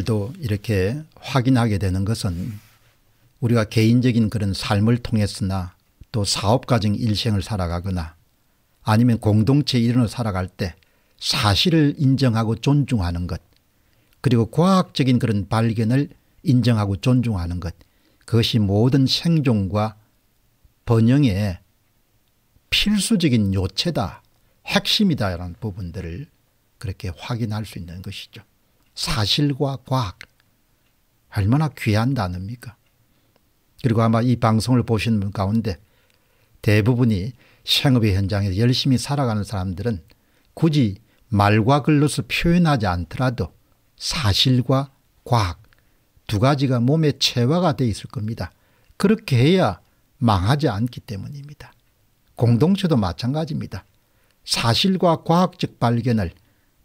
것들도 이렇게 확인하게 되는 것은 우리가 개인적인 그런 삶을 통해서나 또 사업가정 일생을 살아가거나 아니면 공동체 일원을 살아갈 때 사실을 인정하고 존중하는 것 그리고 과학적인 그런 발견을 인정하고 존중하는 것 그것이 모든 생존과 번영의 필수적인 요체다 핵심이다라는 부분들을 그렇게 확인할 수 있는 것이죠. 사실과 과학. 얼마나 귀한 단어입니까? 그리고 아마 이 방송을 보시는 분 가운데 대부분이 생업의 현장에서 열심히 살아가는 사람들은 굳이 말과 글로서 표현하지 않더라도 사실과 과학 두 가지가 몸에 체화가 돼 있을 겁니다. 그렇게 해야 망하지 않기 때문입니다. 공동체도 마찬가지입니다. 사실과 과학적 발견을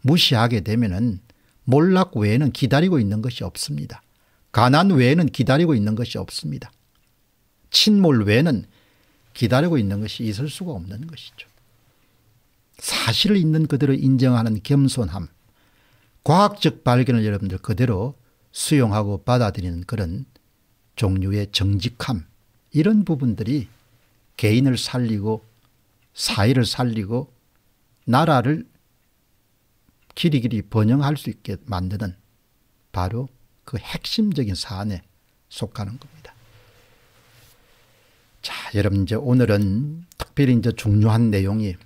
무시하게 되면은 몰락 외에는 기다리고 있는 것이 없습니다. 가난 외에는 기다리고 있는 것이 없습니다. 친몰 외에는 기다리고 있는 것이 있을 수가 없는 것이죠. 사실을 있는 그대로 인정하는 겸손함, 과학적 발견을 여러분들 그대로 수용하고 받아들이는 그런 종류의 정직함, 이런 부분들이 개인을 살리고 사회를 살리고 나라를 길이 길이 번영할 수 있게 만드는 바로 그 핵심적인 사안에 속하는 겁니다. 자, 여러분 이제 오늘은 특별히 이제 중요한 내용이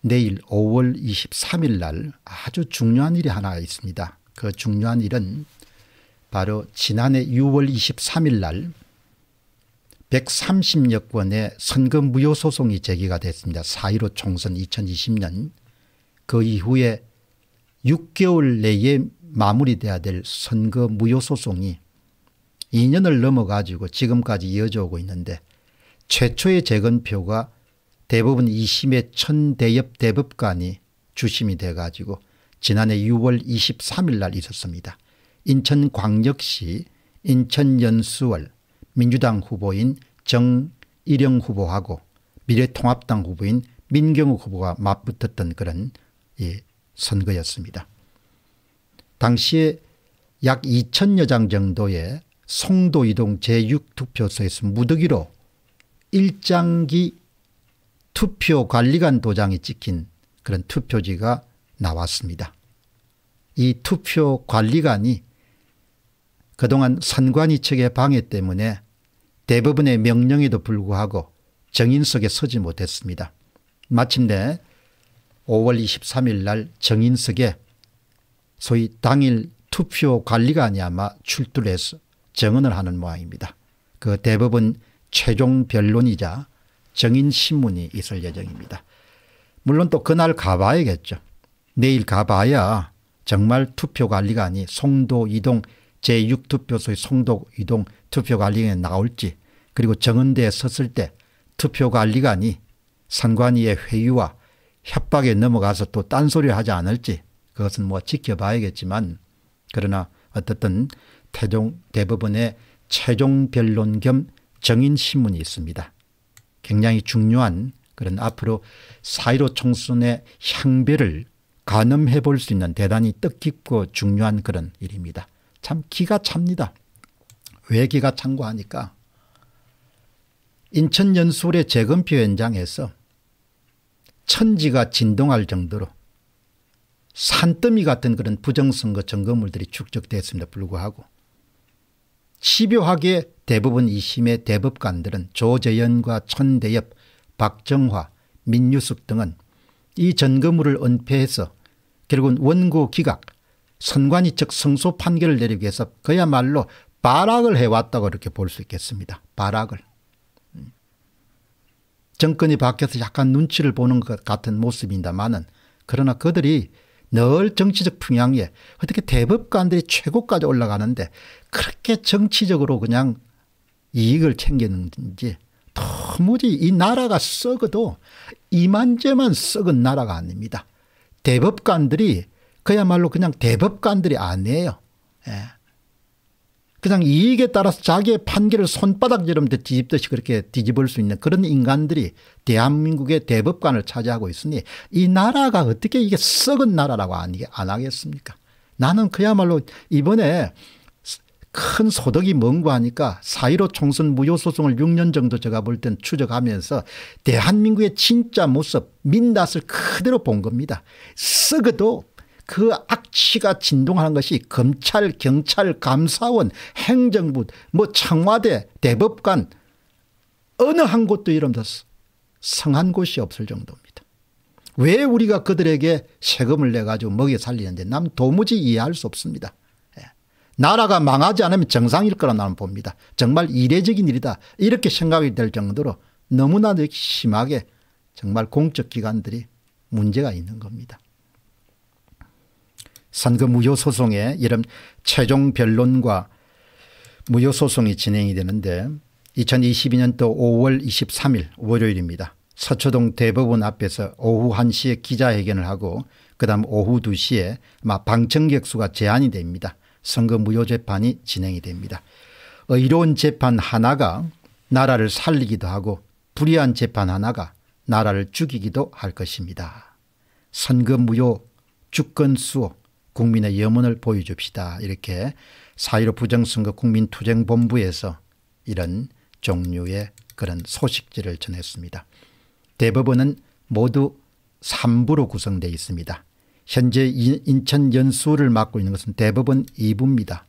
내일 5월 23일 날 아주 중요한 일이 하나 있습니다. 그 중요한 일은 바로 지난해 6월 23일 날 130여 건의 선거 무효 소송이 제기가 됐습니다. 4.15 총선 2020년 그 이후에 6개월 내에 마무리돼야 될 선거 무효 소송이 2년을 넘어가지고 지금까지 이어져 오고 있는데 최초의 재건표가 대부분 2심의 천대엽 대법관이 주심이 돼가지고 지난해 6월 23일 날 있었습니다. 인천광역시 인천연수월 민주당 후보인 정일영 후보하고 미래통합당 후보인 민경욱 후보가 맞붙었던 그런 예, 선거였습니다. 당시에 약 2천여 장 정도의 송도 이동 제6투표소에서 무더기로 일장기 투표관리관 도장이 찍힌 그런 투표지가 나왔습니다. 이 투표관리관이 그동안 선관위 측의 방해 때문에 대부분의 명령에도 불구하고 정인석에 서지 못했습니다. 마침내 5월 23일 날 정인석에 소위 당일 투표 관리관이 아마 출두를 해서 증언을 하는 모양입니다. 그 대법원 최종 변론이자 정인신문이 있을 예정입니다. 물론 또 그날 가봐야겠죠. 내일 가봐야 정말 투표관리관이 송도 이동 제6투표소의 송도 이동 투표관리에 나올지 그리고 정은대에 섰을 때 투표관리관이 선관위의 회유와 협박에 넘어가서 또 딴소리 하지 않을지 그것은 뭐 지켜봐야겠지만 그러나 어떻든 태종 대법원의 최종 변론 겸 정인 신문이 있습니다. 굉장히 중요한 그런 앞으로 사1로 총선의 향배를 가늠해 볼 수 있는 대단히 뜻깊고 중요한 그런 일입니다. 참 기가 찹니다. 왜 기가 찬고 하니까 인천 연수의 재건표 현장에서 천지가 진동할 정도로 산더미 같은 그런 부정선거 점거물들이 축적됐음에도 불구하고 치요하게 대부분 이심의 대법관들은 조재현과 천대엽, 박정화, 민유숙 등은 이 전거물을 은폐해서 결국은 원고 기각, 선관위 측 성소 판결을 내리기 위해서 그야말로 발악을 해왔다고 이렇게 볼 수 있겠습니다. 발악을. 정권이 바뀌어서 약간 눈치를 보는 것 같은 모습입니다만은 그러나 그들이 늘 정치적 풍향에 어떻게 대법관들이 최고까지 올라가는데 그렇게 정치적으로 그냥 이익을 챙기는지 도무지 이 나라가 썩어도 이만저만 썩은 나라가 아닙니다. 대법관들이 그야말로 그냥 대법관들이 아니에요. 예. 그냥 이익에 따라서 자기의 판결을 손바닥처럼 뒤집듯이 그렇게 뒤집을 수 있는 그런 인간들이 대한민국의 대법관을 차지하고 있으니 이 나라가 어떻게 이게 썩은 나라라고 안, 안 하겠습니까 나는 그야말로 이번에 큰 소득이 뭔고 하니까 사이로 총선 무효소송을 6년 정도 제가 볼 땐 추적하면서 대한민국의 진짜 모습 민낯을 그대로 본 겁니다. 썩어도 그 악취가 진동하는 것이 검찰, 경찰, 감사원, 행정부, 뭐 청와대, 대법관 어느 한 곳도 이름도 성한 곳이 없을 정도입니다. 왜 우리가 그들에게 세금을 내가지고 먹여 살리는데 남 도무지 이해할 수 없습니다. 예. 나라가 망하지 않으면 정상일 거라 나는 봅니다. 정말 이례적인 일이다 이렇게 생각이 될 정도로 너무나 심하게 정말 공적기관들이 문제가 있는 겁니다. 선거 무효 소송에 이런 최종 변론과 무효 소송이 진행이 되는데 2022년도 5월 23일 월요일입니다. 서초동 대법원 앞에서 오후 1시에 기자회견을 하고 그다음 오후 2시에 방청객수가 제한이 됩니다. 선거 무효 재판이 진행이 됩니다. 의로운 재판 하나가 나라를 살리기도 하고 불의한 재판 하나가 나라를 죽이기도 할 것입니다. 선거 무효 주권 수호 국민의 염원을 보여줍시다. 이렇게 4 1 5 부정선거 국민투쟁본부에서 이런 종류의 그런 소식지를 전했습니다. 대법원은 모두 3부로 구성되어 있습니다. 현재 인천 연수를 맡고 있는 것은 대법원 2부입니다.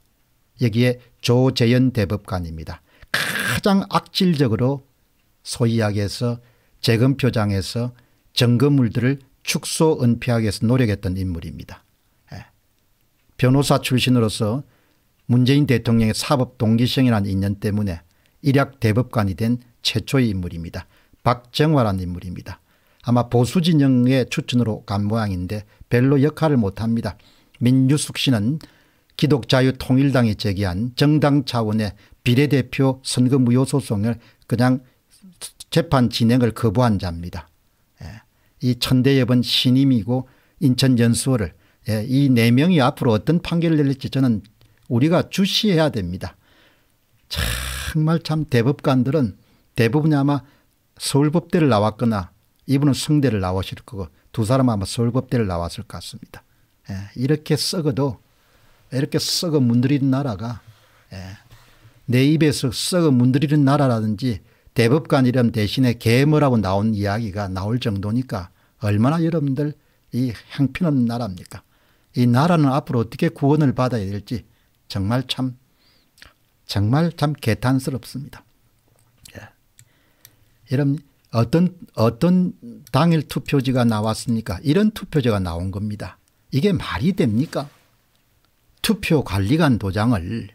여기에 조재현 대법관입니다. 가장 악질적으로 소위학에서 재검표장에서 정거물들을 축소 은폐하기 위해서 노력했던 인물입니다. 변호사 출신으로서 문재인 대통령의 사법 동기성이라는 인연 때문에 일약 대법관이 된 최초의 인물입니다. 박정화란 인물입니다. 아마 보수진영의 추천으로 간 모양인데 별로 역할을 못합니다. 민유숙 씨는 기독자유통일당이 제기한 정당 차원의 비례대표 선거 무효 소송을 그냥 재판 진행을 거부한 자입니다. 예, 이 천대엽은 신임이고 인천 연수원을 예, 이 네 명이 앞으로 어떤 판결을 내릴지 저는 우리가 주시해야 됩니다. 정말 참 대법관들은 대부분이 아마 서울법대를 나왔거나 이분은 성대를 나오실 거고 두 사람 아마 서울법대를 나왔을 것 같습니다. 예, 이렇게 썩어도 이렇게 썩어 문드리는 나라가 예, 내 입에서 썩어 문드리는 나라라든지 대법관 이름 대신에 개머라고 나온 이야기가 나올 정도니까 얼마나 여러분들 이 행편없는 나라입니까? 이 나라는 앞으로 어떻게 구원을 받아야 될지 정말 참 정말 참 개탄스럽습니다. 예. 이런 어떤 어떤 당일 투표지가 나왔습니까? 이런 투표지가 나온 겁니다. 이게 말이 됩니까? 투표 관리관 도장을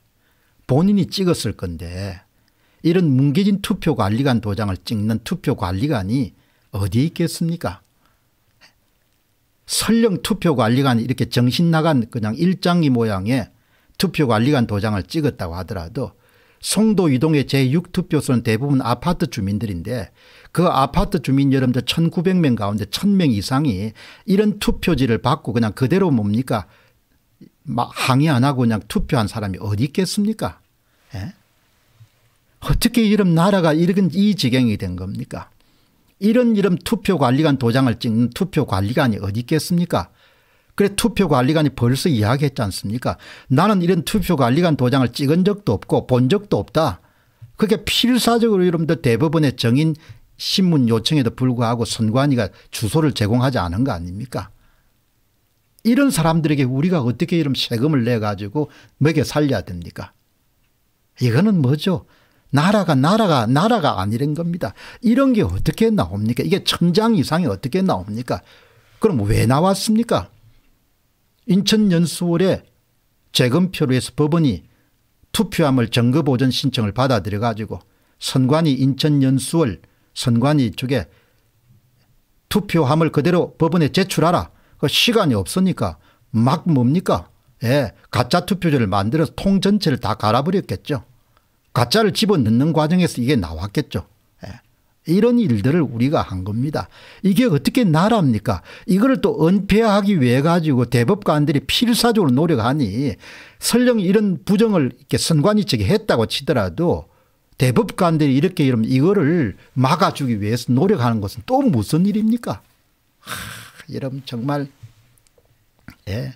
본인이 찍었을 건데 이런 뭉개진 투표 관리관 도장을 찍는 투표 관리관이 어디 있겠습니까? 설령 투표관리관 이렇게 정신 나간 그냥 일장이 모양의 투표관리관 도장을 찍었다고 하더라도 송도 이동의 제6투표소는 대부분 아파트 주민들인데 그 아파트 주민 여러분들 1900명 가운데 1000명 이상이 이런 투표지를 받고 그냥 그대로 뭡니까 막 항의 안 하고 그냥 투표한 사람이 어디 있겠습니까 예? 어떻게 이런 나라가 이런 이 지경이 된 겁니까 이런 이름 투표관리관 도장을 찍는 투표관리관이 어디 있겠습니까 그래 투표관리관이 벌써 이야기했지 않습니까 나는 이런 투표관리관 도장을 찍은 적도 없고 본 적도 없다. 그게 필사적으로 여러분들 대법원의 정인 신문 요청에도 불구하고 선관위가 주소를 제공하지 않은 거 아닙니까 이런 사람들에게 우리가 어떻게 이런 세금을 내 가지고 먹여 살려야 됩니까 이거는 뭐죠 나라가 나라가 나라가 아니란 겁니다. 이런 게 어떻게 나옵니까? 이게 천장 이상이 어떻게 나옵니까? 그럼 왜 나왔습니까? 인천연수원의 재검표로에서 법원이 투표함을 정거보전 신청을 받아들여 가지고 선관위 인천연수월 선관위 쪽에 투표함을 그대로 법원에 제출하라. 그 시간이 없으니까 막 뭡니까? 예, 가짜 투표지를 만들어서 통 전체를 다 갈아버렸겠죠. 가짜를 집어넣는 과정에서 이게 나왔겠죠. 예. 이런 일들을 우리가 한 겁니다. 이게 어떻게 나라입니까? 이거를 또 은폐하기 위해 가지고 대법관들이 필사적으로 노력하니 설령 이런 부정을 이렇게 선관위 측에 했다고 치더라도 대법관들이 이렇게 이러면 이거를 막아주기 위해서 노력하는 것은 또 무슨 일입니까? 하, 여러분 정말 예.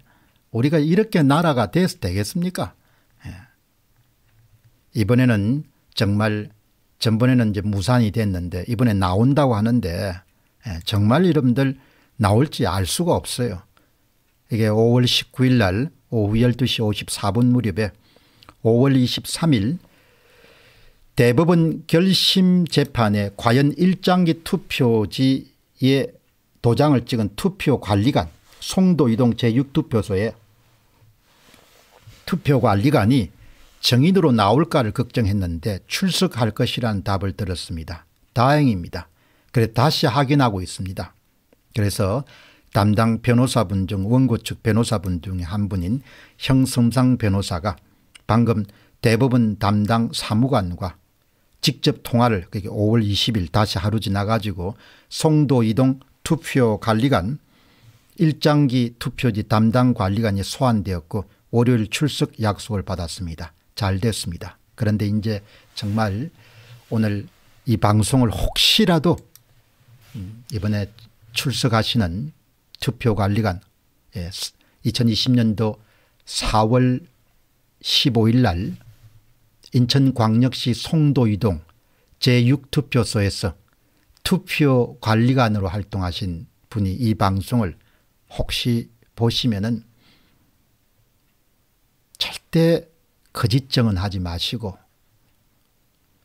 우리가 이렇게 나라가 돼서 되겠습니까? 이번에는 정말 전번에는 이제 무산이 됐는데 이번에 나온다고 하는데 예, 정말 이름들 나올지 알 수가 없어요. 이게 5월 19일 날 오후 12시 54분 무렵에 5월 23일 대법원 결심 재판에 과연 일장기 투표지에 도장을 찍은 투표관리관 송도이동 제6투표소에 투표관리관이 정인으로 나올까를 걱정했는데 출석할 것이란 답을 들었습니다. 다행입니다. 그래 다시 확인하고 있습니다. 그래서 담당 변호사분 중 원고 측 변호사분 중에 한 분인 형성상 변호사가 방금 대법원 담당 사무관과 직접 통화를 그게 5월 20일 다시 하루 지나가지고 송도 이동 투표 관리관 일장기 투표지 담당 관리관이 소환되었고 월요일 출석 약속을 받았습니다. 잘 됐습니다. 그런데 이제 정말 오늘 이 방송을 혹시라도 음, 이번에 출석하시는 투표관리관 2020년도 4월 15일 날 인천광역시 송도이동 제6투표소에서 투표관리관으로 활동하신 분이 이 방송을 혹시 보시면은 절대 거짓정은 하지 마시고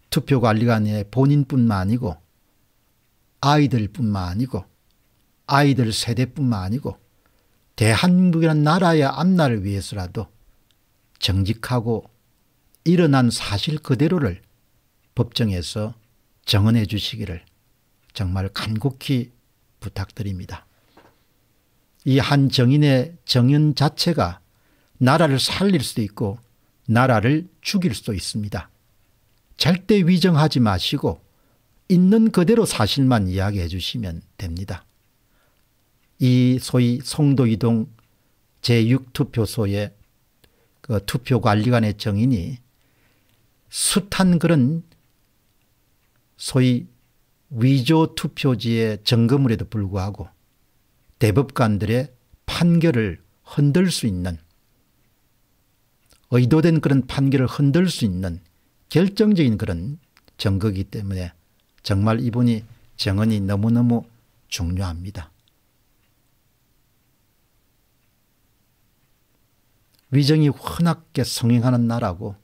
투표관리관에 본인뿐만 아니고 아이들뿐만 아니고 아이들 세대뿐만 아니고 대한민국이라는 나라의 앞날을 위해서라도 정직하고 일어난 사실 그대로를 법정에서 정언해 주시기를 정말 간곡히 부탁드립니다. 이 한 정인의 정연 자체가 나라를 살릴 수도 있고 나라를 죽일 수 있습니다. 절대 위정하지 마시고 있는 그대로 사실만 이야기해 주시면 됩니다. 이 소위 송도이동 제6투표소의 그 투표관리관의 정인이 숱한 그런 소위 위조 투표지의 점검을에도 불구하고 대법관들의 판결을 흔들 수 있는 의도된 그런 판결을 흔들 수 있는 결정적인 그런 증거이기 때문에 정말 이분이 정언이 너무너무 중요합니다. 위정이 훤하게 성행하는 나라고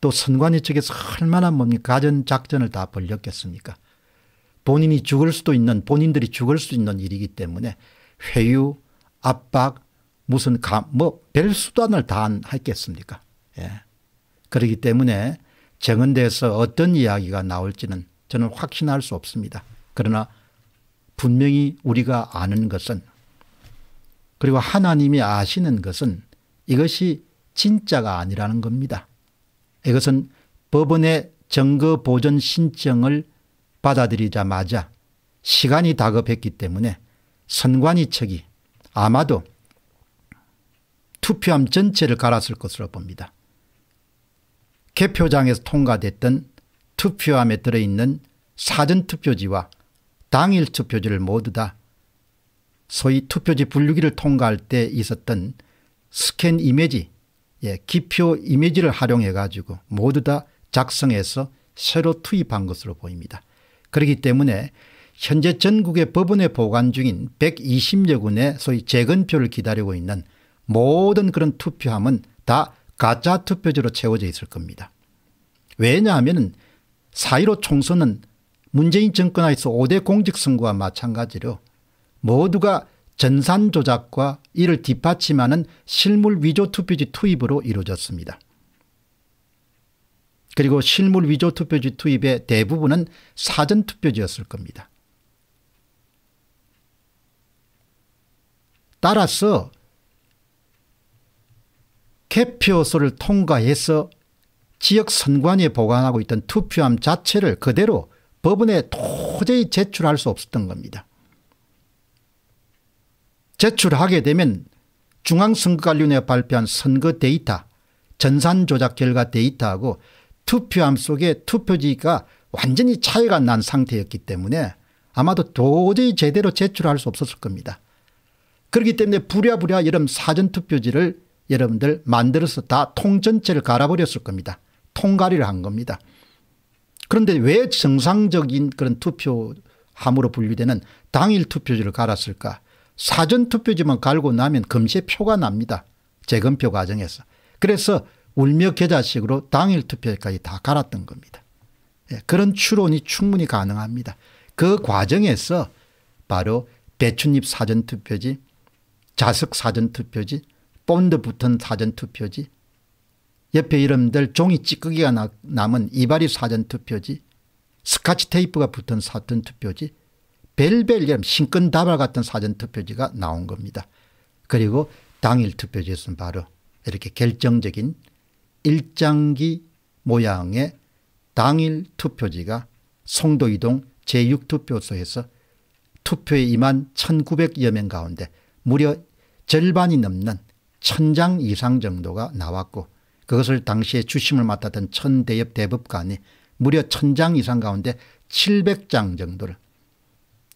또 선관위 측에서 얼마나 뭡니까 뭐 가전작전을 다 벌렸겠습니까. 본인이 죽을 수도 있는 본인들이 죽을 수 있는 일이기 때문에 회유, 압박, 무슨 뭐 별 수단을 다 했겠습니까? 예. 그렇기 때문에 정은대에서 어떤 이야기가 나올지는 저는 확신할 수 없습니다. 그러나 분명히 우리가 아는 것은 그리고 하나님이 아시는 것은 이것이 진짜가 아니라는 겁니다. 이것은 법원의 증거 보존 신청을 받아들이자마자 시간이 다급했기 때문에 선관위 측이 아마도 투표함 전체를 갈았을 것으로 봅니다. 개표장에서 통과됐던 투표함에 들어있는 사전투표지와 당일투표지를 모두 다 소위 투표지 분류기를 통과할 때 있었던 스캔 이미지 예, 기표 이미지를 활용해 가지고 모두 다 작성해서 새로 투입한 것으로 보입니다. 그렇기 때문에 현재 전국의 법원에 보관 중인 120여 군의 소위 재건표를 기다리고 있는 모든 그런 투표함은 다 가짜 투표지로 채워져 있을 겁니다. 왜냐하면 4.15 총선은 문재인 정권하에서 5대 공직선거와 마찬가지로 모두가 전산 조작과 이를 뒷받침하는 실물 위조 투표지 투입으로 이루어졌습니다. 그리고 실물 위조 투표지 투입의 대부분은 사전 투표지였을 겁니다. 따라서 개표소를 통과해서 지역 선관위에 보관하고 있던 투표함 자체를 그대로 법원에 도저히 제출할 수 없었던 겁니다. 제출하게 되면 중앙선거관리위원회 발표한 선거 데이터 전산 조작 결과 데이터하고 투표함 속에 투표지가 완전히 차이가 난 상태였기 때문에 아마도 도저히 제대로 제출할 수 없었을 겁니다. 그렇기 때문에 부랴부랴 이런 사전투표지를 여러분들 만들어서 다 통 전체를 갈아버렸을 겁니다. 통갈이를 한 겁니다. 그런데 왜 정상적인 그런 투표함으로 분류되는 당일 투표지를 갈았을까 사전 투표지만 갈고 나면 금시에 표가 납니다. 재검표 과정에서. 그래서 울며 계좌식으로 당일 투표까지 다 갈았던 겁니다. 예, 그런 추론이 충분히 가능합니다. 그 과정에서 바로 배춧잎 사전투표지, 자석 사전투표지, 본드 붙은 사전투표지 옆에 이름들 종이 찌꺼기가 남은 이발이 사전투표지 스카치 테이프가 붙은 사전투표지 벨벨 이름 신권 다발 같은 사전투표지가 나온 겁니다. 그리고 당일 투표지에서는 바로 이렇게 결정적인 일장기 모양의 당일 투표지가 송도이동 제6투표소에서 투표에 임한 1900여 명 가운데 무려 절반이 넘는 천장 이상 정도가 나왔고 그것을 당시에 주심을 맡았던 천대엽 대법관이 무려 천장 이상 가운데 700장 정도를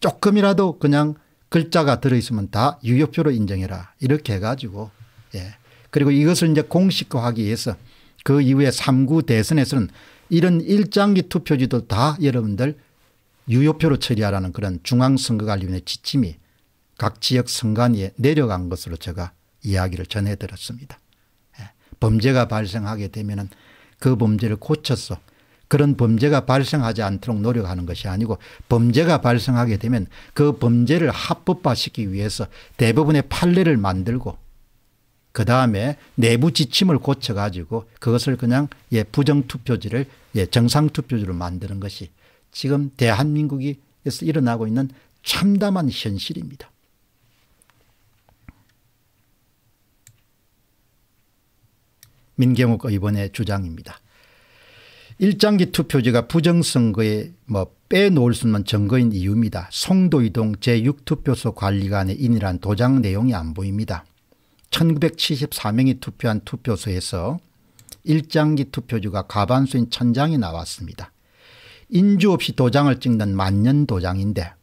조금이라도 그냥 글자가 들어있으면 다 유효표로 인정해라 이렇게 해가지고 예. 그리고 이것을 이제 공식화하기 위해서 그 이후에 3구 대선에서는 이런 일장기 투표지도 다 여러분들 유효표로 처리하라는 그런 중앙선거관리위원회 지침이 각 지역 선관위에 내려간 것으로 제가 이야기를 전해드렸습니다. 예, 범죄가 발생하게 되면 그 범죄를 고쳐서 그런 범죄가 발생하지 않도록 노력하는 것이 아니고 범죄가 발생하게 되면 그 범죄를 합법화시키기 위해서 대부분의 판례를 만들고 그 다음에 내부 지침을 고쳐가지고 그것을 그냥 예, 부정투표지를 예, 정상투표지로 만드는 것이 지금 대한민국에서 일어나고 있는 참담한 현실입니다. 민경욱 의원의 주장입니다. 일장기 투표지가 부정선거에 뭐 빼놓을 수 없는 증거인 이유입니다. 송도이동 제6투표소 관리관의 인이란 도장 내용이 안 보입니다. 1974명이 투표한 투표소에서 일장기 투표지가 과반수인 천장이 나왔습니다. 인주 없이 도장을 찍는 만년 도장인데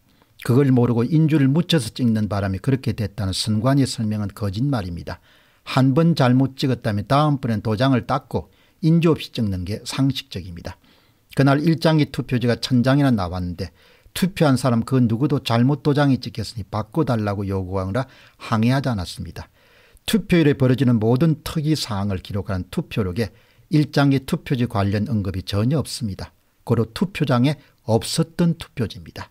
그걸 모르고 인주를 묻혀서 찍는 바람에 그렇게 됐다는 선관위 설명은 거짓말입니다. 한번 잘못 찍었다면 다음번엔 도장을 닦고 인조 없이 찍는 게 상식적입니다. 그날 일장기 투표지가 천장이나 나왔는데 투표한 사람 그 누구도 잘못 도장이 찍혔으니 바꿔달라고 요구하느라 항의하지 않았습니다. 투표일에 벌어지는 모든 특이 사항을 기록하는 투표록에 일장기 투표지 관련 언급이 전혀 없습니다. 고로 투표장에 없었던 투표지입니다.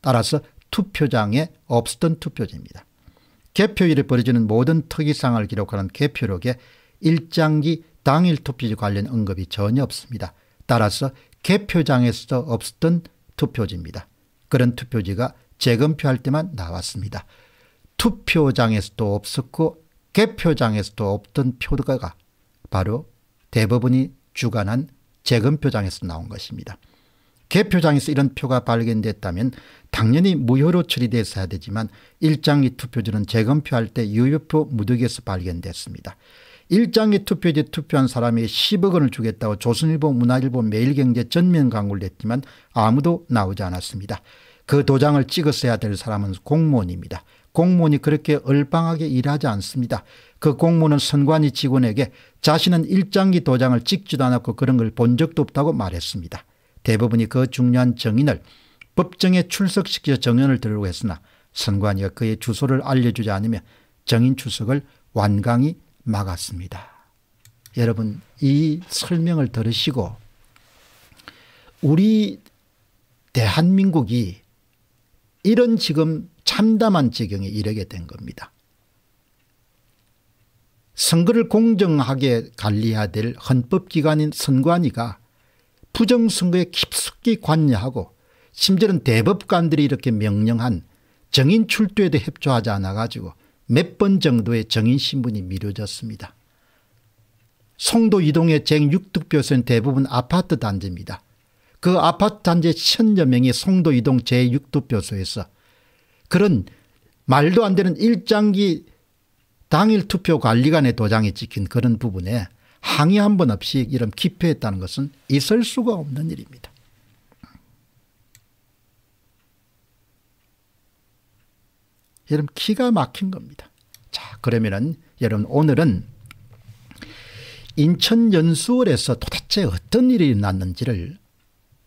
따라서 투표장에 없었던 투표지입니다. 개표일에 벌어지는 모든 특이사항을 기록하는 개표록에 일장기 당일 투표지 관련 언급이 전혀 없습니다. 따라서 개표장에서 도 없었던 투표지입니다. 그런 투표지가 재검표할 때만 나왔습니다. 투표장에서도 없었고 개표장에서도 없던 표가 바로 대법원이 주관한 재검표장에서 나온 것입니다. 개표장에서 이런 표가 발견됐다면 당연히 무효로 처리됐어야 되지만 일장이 투표지는 재검표할 때 유효표 무더기에서 발견됐습니다. 일장이 투표지 투표한 사람이 10억 원을 주겠다고 조선일보 문화일보 매일경제 전면 광고를 했지만 아무도 나오지 않았습니다. 그 도장을 찍었어야 될 사람은 공무원입니다. 공무원이 그렇게 얼방하게 일하지 않습니다. 그 공무원은 선관위 직원에게 자신은 일장기 도장을 찍지도 않았고 그런 걸 본 적도 없다고 말했습니다. 대부분이 그 중요한 정인을 법정에 출석시켜 정연을 들으려고 했으나 선관위가 그의 주소를 알려주지 않으며 정인 출석을 완강히 막았습니다. 여러분 이 설명을 들으시고 우리 대한민국이 이런 지금 참담한 지경에 이르게 된 겁니다. 선거를 공정하게 관리해야 될 헌법기관인 선관위가 부정선거에 깊숙이 관여하고 심지어는 대법관들이 이렇게 명령한 정인 출두에도 협조하지 않아 가지고 몇 번 정도의 정인 신분이 미뤄졌습니다. 송도 이동의 제6득표소는 대부분 아파트 단지입니다. 그 아파트 단지 천여 명이 송도 이동 제6득표소에서 그런 말도 안 되는 일장기 당일 투표 관리관의 도장이 찍힌 그런 부분에 항의 한 번 없이 이런 기표했다는 것은 있을 수가 없는 일입니다. 여러분 기가 막힌 겁니다. 자 그러면은 여러분 오늘은 인천 연수원에서 도대체 어떤 일이 났는지를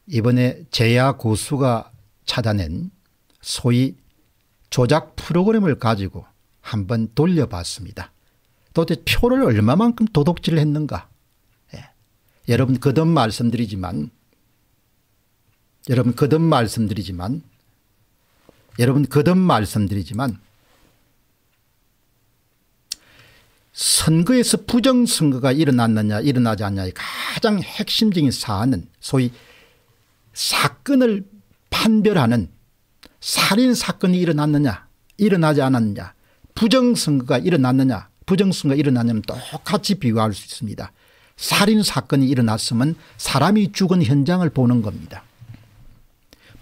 이번에 재야 고수가 찾아낸 소위 조작 프로그램을 가지고 한번 돌려봤습니다. 도대체 표를 얼마만큼 도둑질을 했는가. 예. 여러분 거듭 말씀드리지만 여러분 거듭 말씀드리지만 여러분 거듭 말씀드리지만 선거에서 부정선거가 일어났느냐 일어나지 않냐의 가장 핵심적인 사안은 소위 사건을 판별하는 살인사건이 일어났느냐 일어나지 않았느냐 부정선거가 일어났느냐 부정선거 가 일어나냐면 똑같이 비교할 수 있습니다. 살인사건이 일어났으면 사람이 죽은 현장을 보는 겁니다.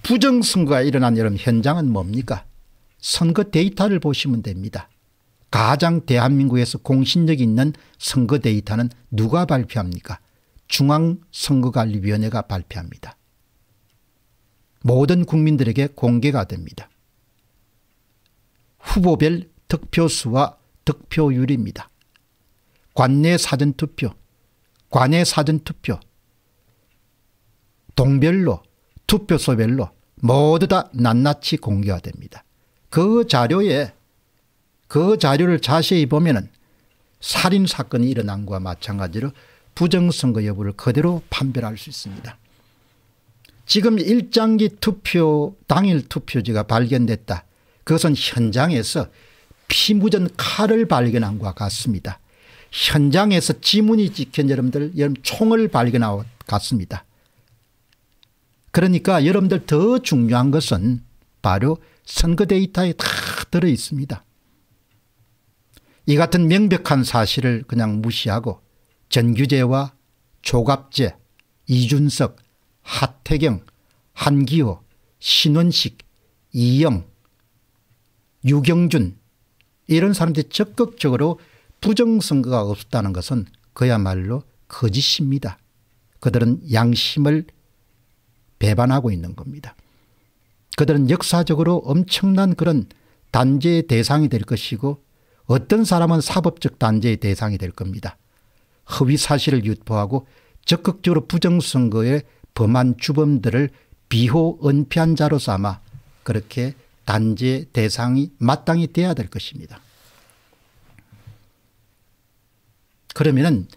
부정선거가 일어난 여름 현장은 뭡니까? 선거 데이터를 보시면 됩니다. 가장 대한민국에서 공신력 있는 선거 데이터는 누가 발표합니까? 중앙선거관리위원회가 발표합니다. 모든 국민들에게 공개가 됩니다. 후보별 득표수와 득표율입니다. 관내 사전투표, 관내 사전투표, 동별로, 투표소별로 모두 다 낱낱이 공개화됩니다. 그 자료에 그 자료를 자세히 보면 살인사건이 일어난 것과 마찬가지로 부정선거 여부를 그대로 판별할 수 있습니다. 지금 일장기 투표 당일 투표지가 발견됐다. 그것은 현장에서 피 묻은 칼을 발견한 것 같습니다. 현장에서 지문이 찍힌 여러분들 여러분 총을 발견한 것 같습니다. 그러니까 여러분들 더 중요한 것은 바로 선거 데이터에 다 들어 있습니다. 이 같은 명백한 사실을 그냥 무시하고 전규제와 조갑재, 이준석, 하태경, 한기호, 신원식, 이영, 유경준, 이런 사람들이 적극적으로 부정선거가 없었다는 것은 그야말로 거짓입니다. 그들은 양심을 배반하고 있는 겁니다. 그들은 역사적으로 엄청난 그런 단죄의 대상이 될 것이고 어떤 사람은 사법적 단죄의 대상이 될 겁니다. 허위 사실을 유포하고 적극적으로 부정선거에 범한 주범들을 비호 은폐한 자로 삼아 그렇게 단죄 대상이 마땅히 돼야 될 것입니다. 그러면은